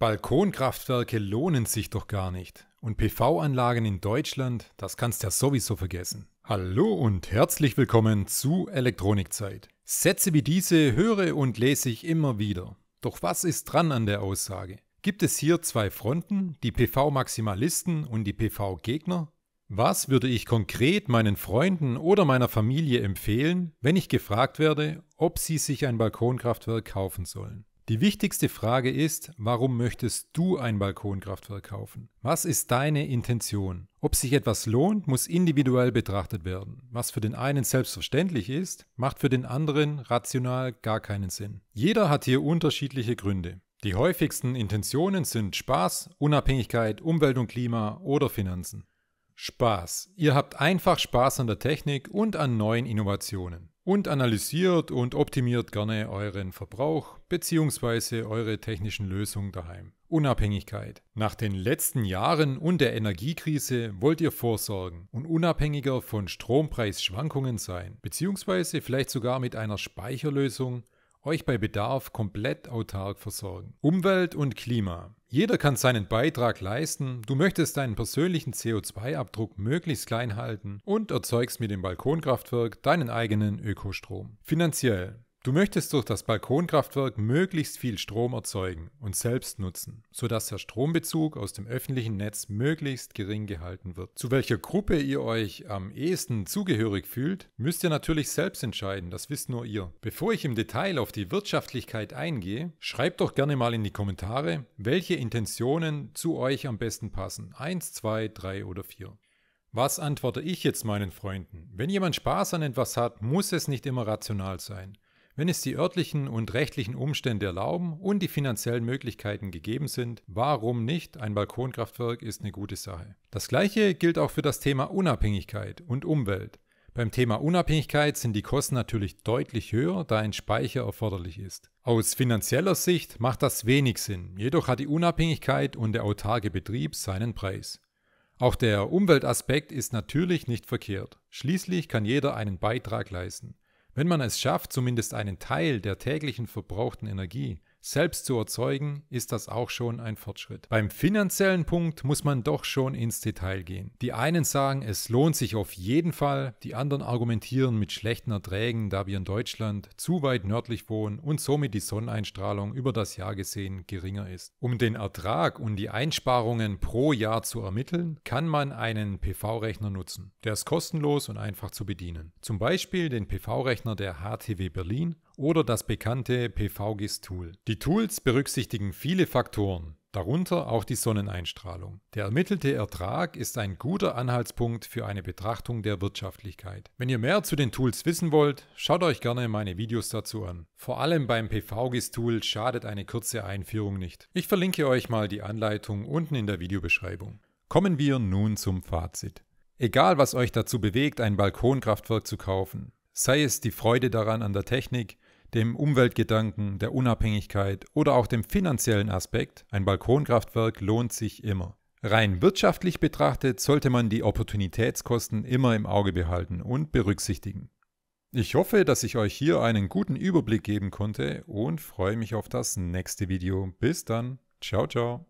Balkonkraftwerke lohnen sich doch gar nicht. Und PV-Anlagen in Deutschland, das kannst du ja sowieso vergessen. Hallo und herzlich willkommen zu Elektronikzeit. Sätze wie diese höre und lese ich immer wieder. Doch was ist dran an der Aussage? Gibt es hier zwei Fronten, die PV-Maximalisten und die PV-Gegner? Was würde ich konkret meinen Freunden oder meiner Familie empfehlen, wenn ich gefragt werde, ob sie sich ein Balkonkraftwerk kaufen sollen? Die wichtigste Frage ist, warum möchtest du ein Balkonkraftwerk kaufen? Was ist deine Intention? Ob sich etwas lohnt, muss individuell betrachtet werden. Was für den einen selbstverständlich ist, macht für den anderen rational gar keinen Sinn. Jeder hat hier unterschiedliche Gründe. Die häufigsten Intentionen sind Spaß, Unabhängigkeit, Umwelt und Klima oder Finanzen. Spaß. Ihr habt einfach Spaß an der Technik und an neuen Innovationen und analysiert und optimiert gerne euren Verbrauch bzw. eure technischen Lösungen daheim. Unabhängigkeit. Nach den letzten Jahren und der Energiekrise wollt ihr vorsorgen und unabhängiger von Strompreisschwankungen sein, bzw. vielleicht sogar mit einer Speicherlösung euch bei Bedarf komplett autark versorgen. Umwelt und Klima. Jeder kann seinen Beitrag leisten, du möchtest deinen persönlichen CO2-Abdruck möglichst klein halten und erzeugst mit dem Balkonkraftwerk deinen eigenen Ökostrom. Finanziell Du möchtest durch das Balkonkraftwerk möglichst viel Strom erzeugen und selbst nutzen, sodass der Strombezug aus dem öffentlichen Netz möglichst gering gehalten wird. Zu welcher Gruppe ihr euch am ehesten zugehörig fühlt, müsst ihr natürlich selbst entscheiden, das wisst nur ihr. Bevor ich im Detail auf die Wirtschaftlichkeit eingehe, schreibt doch gerne mal in die Kommentare, welche Intentionen zu euch am besten passen. Eins, zwei, drei oder vier. Was antworte ich jetzt meinen Freunden? Wenn jemand Spaß an etwas hat, muss es nicht immer rational sein. Wenn es die örtlichen und rechtlichen Umstände erlauben und die finanziellen Möglichkeiten gegeben sind, warum nicht? Ein Balkonkraftwerk ist eine gute Sache. Das gleiche gilt auch für das Thema Unabhängigkeit und Umwelt. Beim Thema Unabhängigkeit sind die Kosten natürlich deutlich höher, da ein Speicher erforderlich ist. Aus finanzieller Sicht macht das wenig Sinn, jedoch hat die Unabhängigkeit und der autarke Betrieb seinen Preis. Auch der Umweltaspekt ist natürlich nicht verkehrt. Schließlich kann jeder einen Beitrag leisten. Wenn man es schafft, zumindest einen Teil der täglichen verbrauchten Energie selbst zu erzeugen, ist das auch schon ein Fortschritt. Beim finanziellen Punkt muss man doch schon ins Detail gehen. Die einen sagen, es lohnt sich auf jeden Fall, die anderen argumentieren mit schlechten Erträgen, da wir in Deutschland zu weit nördlich wohnen und somit die Sonneneinstrahlung über das Jahr gesehen geringer ist. Um den Ertrag und die Einsparungen pro Jahr zu ermitteln, kann man einen PV-Rechner nutzen. Der ist kostenlos und einfach zu bedienen. Zum Beispiel den PV-Rechner der HTW Berlin oder das bekannte PVGIS-Tool. Die Tools berücksichtigen viele Faktoren, darunter auch die Sonneneinstrahlung. Der ermittelte Ertrag ist ein guter Anhaltspunkt für eine Betrachtung der Wirtschaftlichkeit. Wenn ihr mehr zu den Tools wissen wollt, schaut euch gerne meine Videos dazu an. Vor allem beim PVGIS-Tool schadet eine kurze Einführung nicht. Ich verlinke euch mal die Anleitung unten in der Videobeschreibung. Kommen wir nun zum Fazit. Egal was euch dazu bewegt, ein Balkonkraftwerk zu kaufen, sei es die Freude daran an der Technik, dem Umweltgedanken, der Unabhängigkeit oder auch dem finanziellen Aspekt, ein Balkonkraftwerk lohnt sich immer. Rein wirtschaftlich betrachtet sollte man die Opportunitätskosten immer im Auge behalten und berücksichtigen. Ich hoffe, dass ich euch hier einen guten Überblick geben konnte und freue mich auf das nächste Video. Bis dann, ciao ciao.